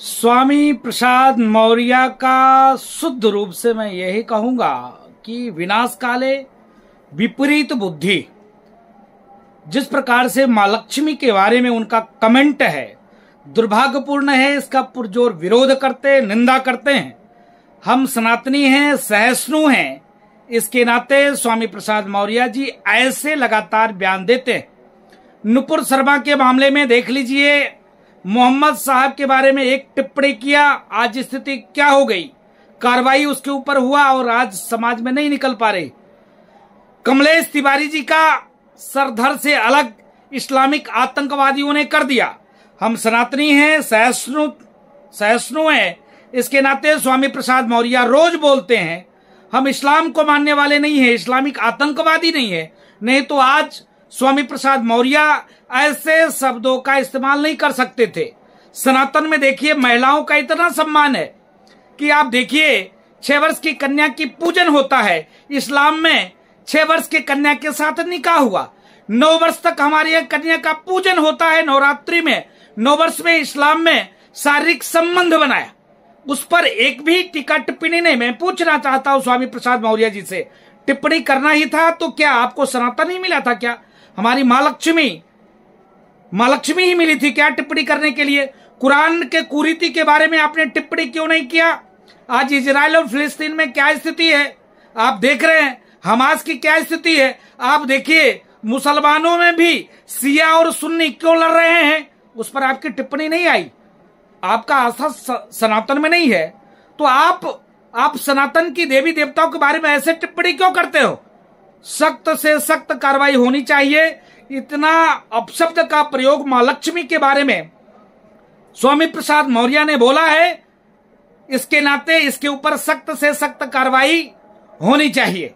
स्वामी प्रसाद मौर्य का शुद्ध रूप से मैं यही कहूंगा कि विनाश काले विपरीत बुद्धि जिस प्रकार से मां लक्ष्मी के बारे में उनका कमेंट है दुर्भाग्यपूर्ण है इसका पुरजोर विरोध करते निंदा करते हैं हम सनातनी हैं सहसनु हैं इसके नाते स्वामी प्रसाद मौर्य जी ऐसे लगातार बयान देते हैं नुपुर शर्मा के मामले में देख लीजिए मोहम्मद साहब के बारे में एक टिप्पणी किया आज स्थिति क्या हो गई कार्रवाई उसके ऊपर हुआ और आज समाज में नहीं निकल पा रहे कमलेश तिवारी जी का सरधर से अलग इस्लामिक आतंकवादियों ने कर दिया हम सनातनी हैं सहस्नु सहस्नु हैं इसके नाते स्वामी प्रसाद मौर्य रोज बोलते हैं हम इस्लाम को मानने वाले नहीं है इस्लामिक आतंकवादी नहीं है नहीं तो आज स्वामी प्रसाद मौर्य ऐसे शब्दों का इस्तेमाल नहीं कर सकते थे सनातन में देखिए महिलाओं का इतना सम्मान है कि आप देखिए छह वर्ष की कन्या की पूजन होता है इस्लाम में छह वर्ष की कन्या के साथ निकाह हुआ नौ वर्ष तक हमारे कन्या का पूजन होता है नवरात्रि में नौ वर्ष में इस्लाम में शारीरिक संबंध बनाया उस पर एक भी टिका टिप्पणी नहीं मैं पूछना चाहता हूँ स्वामी प्रसाद मौर्य जी से टिप्पणी करना ही था तो क्या आपको सनातन ही मिला था क्या हमारी माँ लक्ष्मी माँ लक्ष्मी ही मिली थी क्या टिप्पणी करने के लिए कुरान के कुरीति के बारे में आपने टिप्पणी क्यों नहीं किया आज इसराइल और फिलिस्तीन में क्या स्थिति है आप देख रहे हैं हमास की क्या स्थिति है आप देखिए मुसलमानों में भी सिया और सुन्नी क्यों लड़ रहे हैं उस पर आपकी टिप्पणी नहीं आई आपका आशा सनातन में नहीं है तो आप आप सनातन की देवी देवताओं के बारे में ऐसे टिप्पणी क्यों करते हो सख्त से सख्त कार्रवाई होनी चाहिए इतना अपशब्द का प्रयोग मां लक्ष्मी के बारे में स्वामी प्रसाद मौर्य ने बोला है इसके नाते इसके ऊपर सख्त से सख्त कार्रवाई होनी चाहिए